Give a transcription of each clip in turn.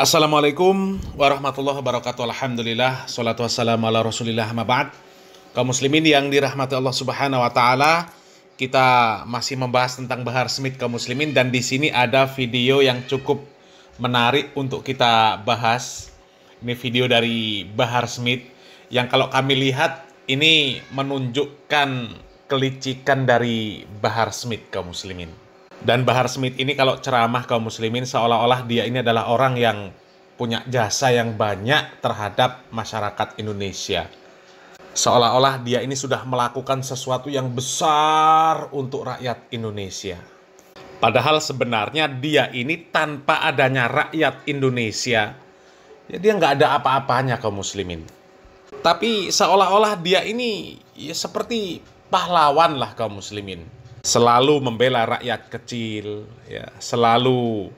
Assalamualaikum warahmatullahi wabarakatuh. Alhamdulillah, salatu wassalamu ala Rasulillah ma'bad. Kaum muslimin yang dirahmati Allah Subhanahu wa taala, kita masih membahas tentang Bahar Smith kaum muslimin dan di sini ada video yang cukup menarik untuk kita bahas. Ini video dari Bahar Smith yang kalau kami lihat ini menunjukkan kelicikan dari Bahar Smith kaum muslimin. Dan Bahar Smith ini kalau ceramah kaum muslimin seolah-olah dia ini adalah orang yang punya jasa yang banyak terhadap masyarakat Indonesia. Seolah-olah dia ini sudah melakukan sesuatu yang besar untuk rakyat Indonesia. Padahal sebenarnya dia ini tanpa adanya rakyat Indonesia, ya dia nggak ada apa-apanya kaum muslimin. Tapi seolah-olah dia ini ya seperti pahlawan lah kaum muslimin selalu membela rakyat kecil, ya, selalu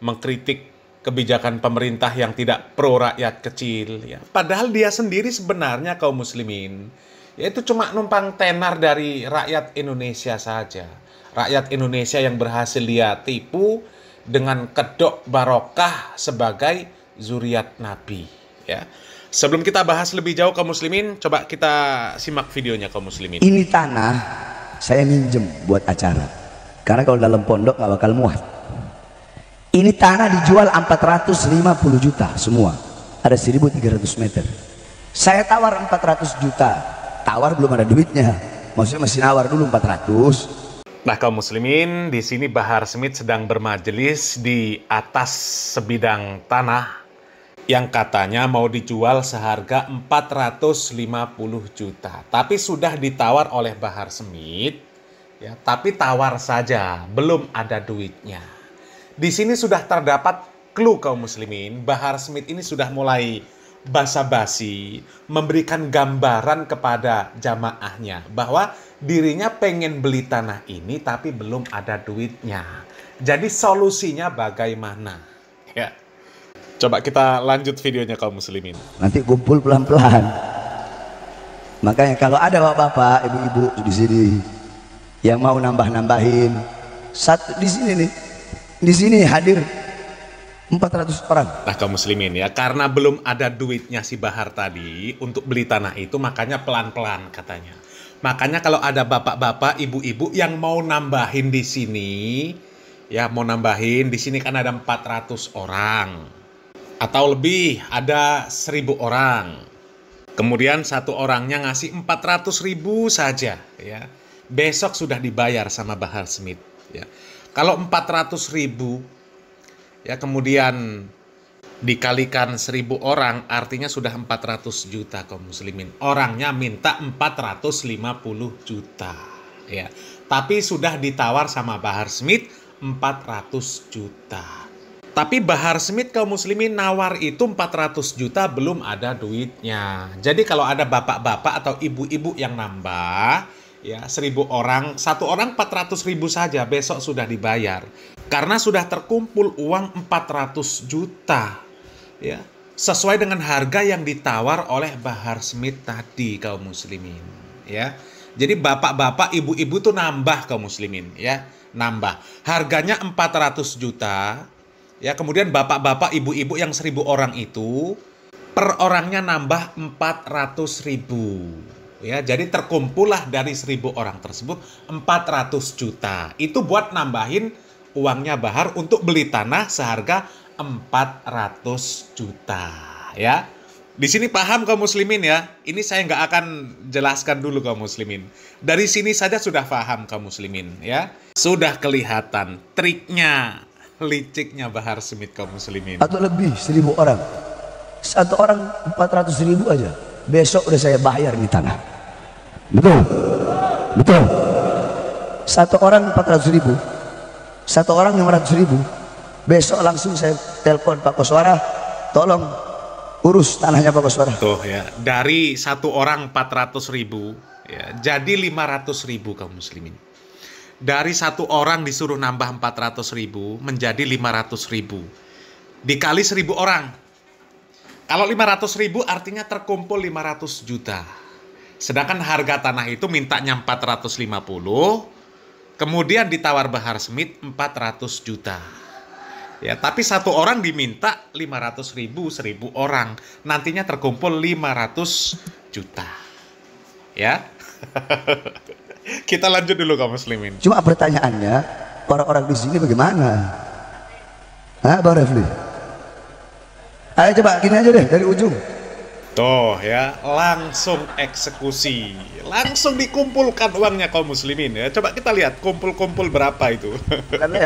mengkritik kebijakan pemerintah yang tidak pro rakyat kecil, ya. Padahal dia sendiri sebenarnya kaum muslimin, yaitu cuma numpang tenar dari rakyat Indonesia saja. Rakyat Indonesia yang berhasil dia tipu dengan kedok barokah sebagai zuriat Nabi, ya. Sebelum kita bahas lebih jauh kaum muslimin, coba kita simak videonya kaum muslimin. Ini tanah saya minjem buat acara karena kalau dalam pondok nggak bakal muat ini tanah dijual 450 juta semua ada 1300 meter saya tawar 400 juta tawar belum ada duitnya maksudnya masih nawar dulu 400 Nah, kaum muslimin, di sini Bahar Smith sedang bermajelis di atas sebidang tanah yang katanya mau dijual seharga 450 juta. Tapi sudah ditawar oleh Bahar Smith, ya, tapi tawar saja, belum ada duitnya. Di sini sudah terdapat clue kaum muslimin, Bahar Smith ini sudah mulai basa-basi, memberikan gambaran kepada jamaahnya bahwa dirinya pengen beli tanah ini tapi belum ada duitnya. Jadi solusinya bagaimana? Ya. Coba kita lanjut videonya kaum muslimin. Nanti kumpul pelan-pelan. Makanya kalau ada bapak-bapak, ibu-ibu di sini yang mau nambah-nambahin satu di sini nih. Di sini hadir 400 orang. Nah, kaum muslimin ya, karena belum ada duitnya si Bahar tadi untuk beli tanah itu makanya pelan-pelan katanya. Makanya kalau ada bapak-bapak, ibu-ibu yang mau nambahin di sini, ya mau nambahin di sini kan ada 400 orang atau lebih ada seribu orang. Kemudian satu orangnya ngasih empat ratus ribu saja ya. Besok sudah dibayar sama Bahar Smith ya. Kalau empat ratus ribu ya kemudian dikalikan seribu orang artinya sudah empat ratus juta kaum muslimin. Orangnya minta empat ratus lima puluh juta ya. Tapi sudah ditawar sama Bahar Smith empat ratus juta. Tapi Bahar Smith kaum muslimin nawar itu 400 juta belum ada duitnya. Jadi kalau ada bapak-bapak atau ibu-ibu yang nambah, ya seribu orang, satu orang 400 ribu saja besok sudah dibayar. Karena sudah terkumpul uang 400 juta. Ya, sesuai dengan harga yang ditawar oleh Bahar Smith tadi kaum muslimin, ya. Jadi bapak-bapak, ibu-ibu tuh nambah kaum muslimin, ya, nambah. Harganya 400 juta, Ya, kemudian bapak-bapak, ibu-ibu yang seribu orang itu per orangnya nambah empat ratus ribu. Ya, jadi terkumpullah dari seribu orang tersebut empat ratus juta. Itu buat nambahin uangnya Bahar untuk beli tanah seharga empat ratus juta. Ya, di sini paham kaum muslimin ya. Ini saya nggak akan jelaskan dulu kaum muslimin. Dari sini saja sudah paham kaum muslimin ya. Sudah kelihatan triknya liciknya Bahar Smith kaum muslimin. Atau lebih seribu orang. Satu orang empat ratus ribu aja. Besok udah saya bayar di tanah. Betul? Betul? Satu orang empat ratus ribu. Satu orang lima ratus ribu. Besok langsung saya telepon Pak Koswara. Tolong urus tanahnya Pak Koswara. Tuh ya. Dari satu orang empat ratus ribu. Ya, jadi lima ratus ribu kaum muslimin dari satu orang disuruh nambah 400 ribu menjadi 500 ribu dikali seribu orang kalau 500 ribu artinya terkumpul 500 juta sedangkan harga tanah itu mintanya 450 kemudian ditawar Bahar Smith 400 juta ya tapi satu orang diminta 500 ribu seribu orang nantinya terkumpul 500 juta ya Kita lanjut dulu kaum muslimin. Cuma pertanyaannya, orang-orang di sini bagaimana? Hah, Bang Refli? Ayo coba gini aja deh dari ujung. Tuh ya, langsung eksekusi. Langsung dikumpulkan uangnya kaum muslimin ya. Coba kita lihat kumpul-kumpul berapa itu.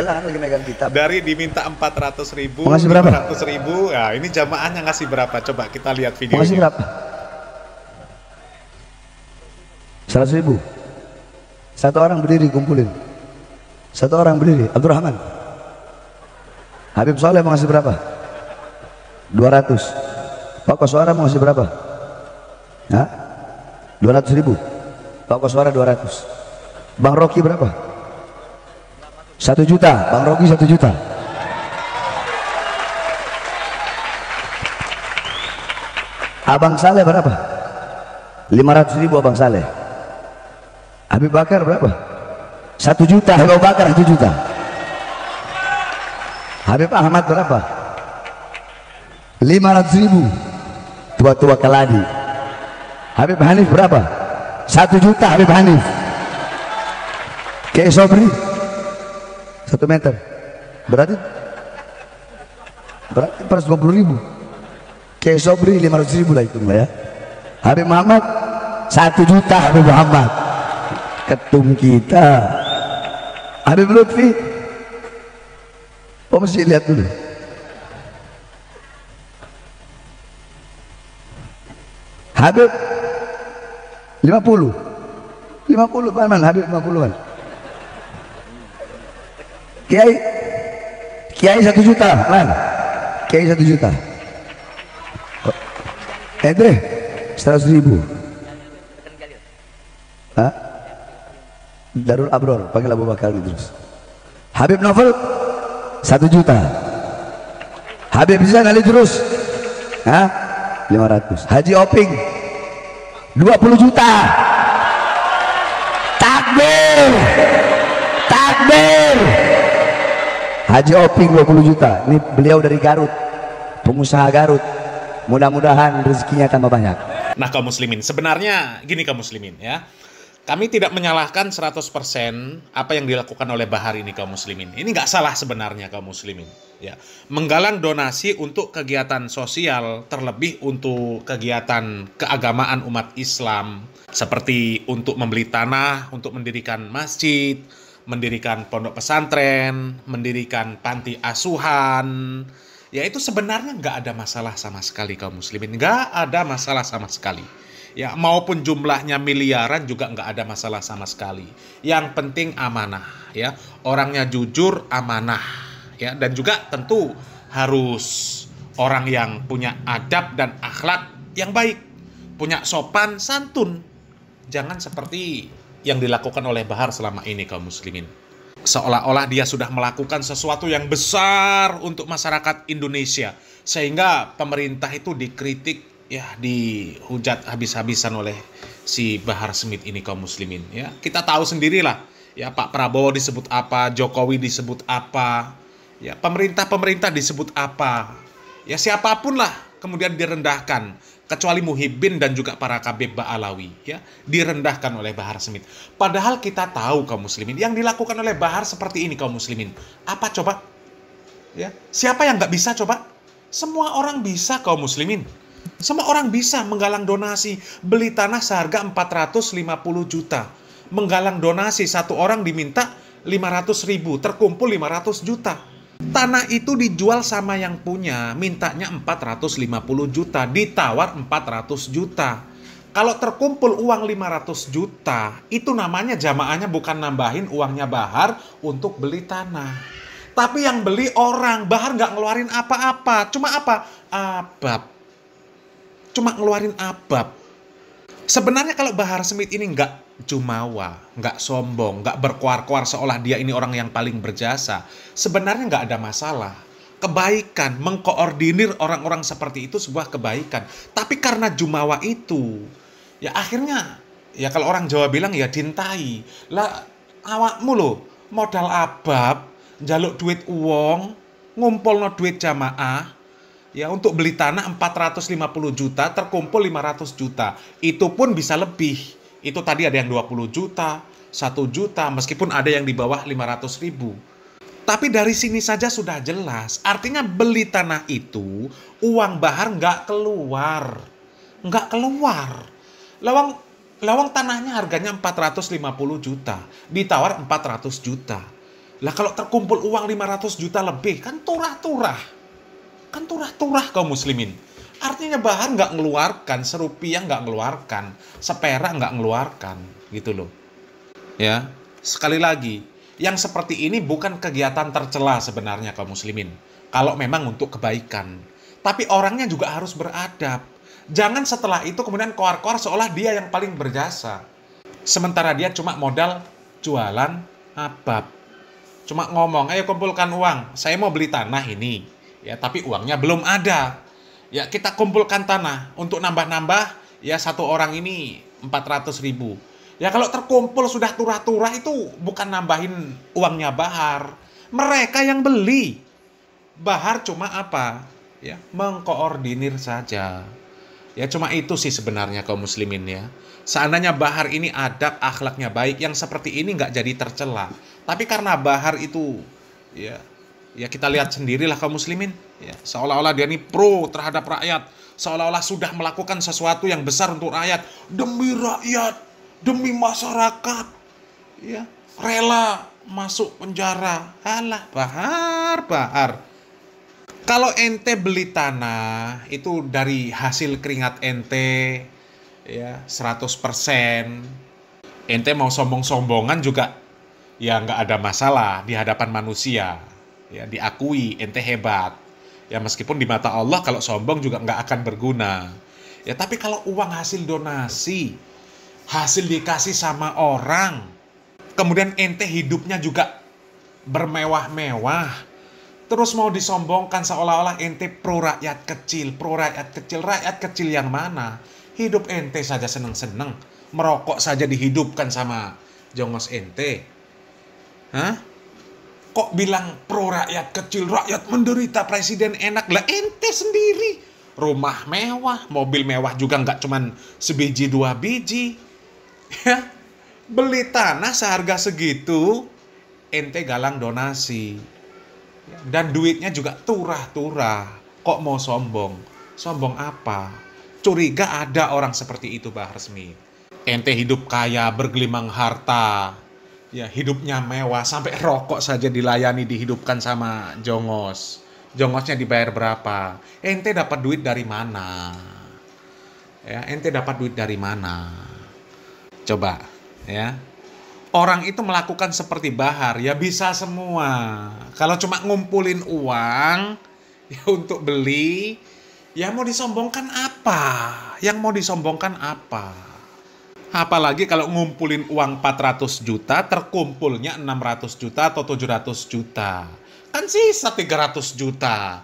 Dari diminta 400 ribu, Mengasih berapa? 500 ribu. Ya ini jamaahnya ngasih berapa? Coba kita lihat videonya. Masih berapa? 100 ribu. Satu orang berdiri kumpulin. Satu orang berdiri, Abdurrahman. Habib Soleh mau ngasih berapa? 200. Pak Koswara mau ngasih berapa? Ya? 200 ribu. Pak Koswara 200. Bang Rocky berapa? 1 juta. Bang Rocky 1 juta. Abang Saleh berapa? 500 ribu Abang Saleh. Habib Bakar berapa? Satu juta Habib Bakar satu juta Habib Ahmad berapa? 500 ribu tua-tua keladi Habib Hanif berapa? Satu juta Habib Hanif kayak Sobri satu meter berarti berarti puluh ribu kayak Sobri 500 ribu lah itu ya Habib Muhammad satu juta Habib Muhammad ketum kita Habib Lutfi oh mesti lihat dulu Habib 50 50 paman Habib 50-an Kiai Kiai 1 juta Man. Kiai 1 juta Ente 100 ribu Darul Abror panggil Abu Bakar Idrus gitu Habib Novel satu juta Habib bisa kali terus Hah? 500 Haji Oping 20 juta takbir takbir Haji Oping 20 juta ini beliau dari Garut pengusaha Garut mudah-mudahan rezekinya tambah banyak nah kaum muslimin sebenarnya gini kaum muslimin ya kami tidak menyalahkan 100% apa yang dilakukan oleh Bahar ini kaum muslimin. Ini nggak salah sebenarnya kaum muslimin. Ya. Menggalang donasi untuk kegiatan sosial, terlebih untuk kegiatan keagamaan umat Islam, seperti untuk membeli tanah, untuk mendirikan masjid, mendirikan pondok pesantren, mendirikan panti asuhan, ya itu sebenarnya nggak ada masalah sama sekali kaum muslimin. Nggak ada masalah sama sekali ya maupun jumlahnya miliaran juga nggak ada masalah sama sekali. Yang penting amanah ya, orangnya jujur amanah ya dan juga tentu harus orang yang punya adab dan akhlak yang baik, punya sopan santun. Jangan seperti yang dilakukan oleh Bahar selama ini kaum muslimin. Seolah-olah dia sudah melakukan sesuatu yang besar untuk masyarakat Indonesia sehingga pemerintah itu dikritik ya dihujat habis-habisan oleh si Bahar Smith ini kaum muslimin ya. Kita tahu sendirilah ya Pak Prabowo disebut apa, Jokowi disebut apa, ya pemerintah-pemerintah disebut apa. Ya siapapun lah kemudian direndahkan kecuali Muhibin dan juga para kabib Ba'alawi ya direndahkan oleh Bahar Smith. Padahal kita tahu kaum muslimin yang dilakukan oleh Bahar seperti ini kaum muslimin. Apa coba? Ya, siapa yang nggak bisa coba? Semua orang bisa kaum muslimin. Semua orang bisa menggalang donasi, beli tanah seharga 450 juta. Menggalang donasi, satu orang diminta 500 ribu, terkumpul 500 juta. Tanah itu dijual sama yang punya, mintanya 450 juta, ditawar 400 juta. Kalau terkumpul uang 500 juta, itu namanya jamaahnya bukan nambahin uangnya Bahar untuk beli tanah. Tapi yang beli orang, Bahar nggak ngeluarin apa-apa. Cuma apa? Abab cuma ngeluarin abab. Sebenarnya kalau Bahar Smith ini nggak jumawa, nggak sombong, nggak berkuar-kuar seolah dia ini orang yang paling berjasa, sebenarnya nggak ada masalah. Kebaikan, mengkoordinir orang-orang seperti itu sebuah kebaikan. Tapi karena jumawa itu, ya akhirnya, ya kalau orang Jawa bilang ya dintai. Lah, awakmu loh, modal abab, jaluk duit uang, ngumpul no duit jamaah, ya untuk beli tanah 450 juta terkumpul 500 juta itu pun bisa lebih itu tadi ada yang 20 juta 1 juta meskipun ada yang di bawah 500 ribu tapi dari sini saja sudah jelas artinya beli tanah itu uang bahar nggak keluar nggak keluar lawang lawang tanahnya harganya 450 juta ditawar 400 juta lah kalau terkumpul uang 500 juta lebih kan turah-turah Kan turah-turah kaum muslimin. Artinya bahan nggak ngeluarkan, serupiah nggak ngeluarkan, seperak nggak ngeluarkan, gitu loh. Ya, sekali lagi, yang seperti ini bukan kegiatan tercela sebenarnya kaum muslimin. Kalau memang untuk kebaikan. Tapi orangnya juga harus beradab. Jangan setelah itu kemudian koar-koar seolah dia yang paling berjasa. Sementara dia cuma modal jualan abab. Cuma ngomong, ayo kumpulkan uang, saya mau beli tanah ini ya tapi uangnya belum ada ya kita kumpulkan tanah untuk nambah-nambah ya satu orang ini 400 ribu ya kalau terkumpul sudah turah-turah itu bukan nambahin uangnya Bahar mereka yang beli Bahar cuma apa ya mengkoordinir saja ya cuma itu sih sebenarnya kaum muslimin ya seandainya Bahar ini adab akhlaknya baik yang seperti ini nggak jadi tercela tapi karena Bahar itu ya ya kita lihat sendirilah kaum muslimin ya seolah-olah dia ini pro terhadap rakyat seolah-olah sudah melakukan sesuatu yang besar untuk rakyat demi rakyat demi masyarakat ya rela masuk penjara alah bahar bahar kalau ente beli tanah itu dari hasil keringat ente ya 100% ente mau sombong-sombongan juga ya nggak ada masalah di hadapan manusia ya diakui ente hebat ya meskipun di mata Allah kalau sombong juga nggak akan berguna ya tapi kalau uang hasil donasi hasil dikasih sama orang kemudian ente hidupnya juga bermewah-mewah terus mau disombongkan seolah-olah ente pro rakyat kecil pro rakyat kecil rakyat kecil yang mana hidup ente saja seneng-seneng merokok saja dihidupkan sama jongos ente Hah? kok bilang pro rakyat kecil rakyat menderita presiden enak lah ente sendiri rumah mewah mobil mewah juga nggak cuman sebiji dua biji ya beli tanah seharga segitu ente galang donasi dan duitnya juga turah-turah kok mau sombong sombong apa curiga ada orang seperti itu Bah Resmi ente hidup kaya bergelimang harta ya hidupnya mewah sampai rokok saja dilayani dihidupkan sama jongos jongosnya dibayar berapa ente dapat duit dari mana ya ente dapat duit dari mana coba ya orang itu melakukan seperti bahar ya bisa semua kalau cuma ngumpulin uang ya untuk beli ya mau disombongkan apa yang mau disombongkan apa Apalagi kalau ngumpulin uang 400 juta, terkumpulnya 600 juta atau 700 juta. Kan sisa 300 juta.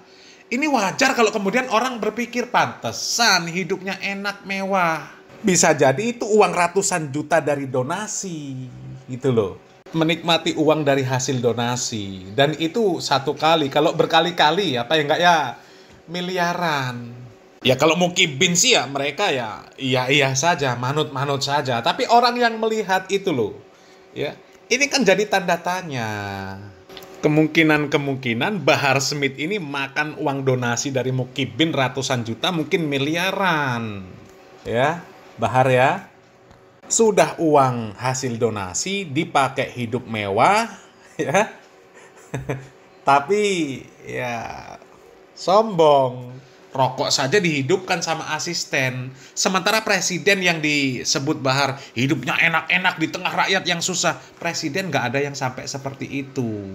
Ini wajar kalau kemudian orang berpikir pantesan hidupnya enak mewah. Bisa jadi itu uang ratusan juta dari donasi. Gitu loh menikmati uang dari hasil donasi dan itu satu kali kalau berkali-kali apa ya enggak ya miliaran Ya kalau mukibin sih ya mereka ya iya iya saja, manut-manut saja. Tapi orang yang melihat itu loh, ya ini kan jadi tanda tanya. Kemungkinan-kemungkinan Bahar Smith ini makan uang donasi dari mukibin ratusan juta, mungkin miliaran. Ya, Bahar ya. Sudah uang hasil donasi dipakai hidup mewah, ya. Tapi ya sombong rokok saja dihidupkan sama asisten. Sementara presiden yang disebut Bahar hidupnya enak-enak di tengah rakyat yang susah. Presiden nggak ada yang sampai seperti itu.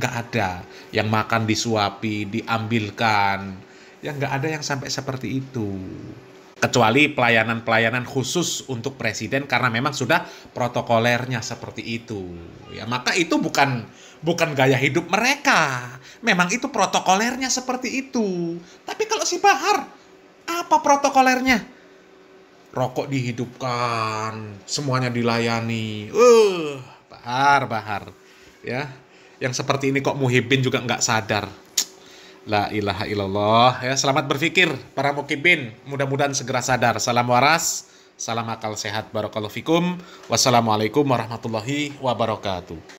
Nggak ada yang makan disuapi, diambilkan. Ya nggak ada yang sampai seperti itu. Kecuali pelayanan-pelayanan khusus untuk presiden karena memang sudah protokolernya seperti itu. Ya maka itu bukan bukan gaya hidup mereka. Memang itu protokolernya seperti itu. Tapi kalau si Bahar, apa protokolernya? Rokok dihidupkan, semuanya dilayani. Uh, Bahar, Bahar. Ya, yang seperti ini kok muhibin juga nggak sadar. La ilaha illallah. Ya, selamat berpikir para mukibin. Mudah-mudahan segera sadar. Salam waras, salam akal sehat. Barakallahu fikum. Wassalamualaikum warahmatullahi wabarakatuh.